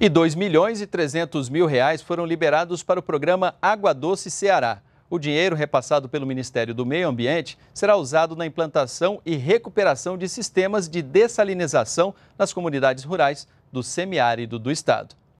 E 2 milhões e 300 mil reais foram liberados para o programa Água Doce Ceará. O dinheiro repassado pelo Ministério do Meio Ambiente será usado na implantação e recuperação de sistemas de dessalinização nas comunidades rurais do semiárido do estado.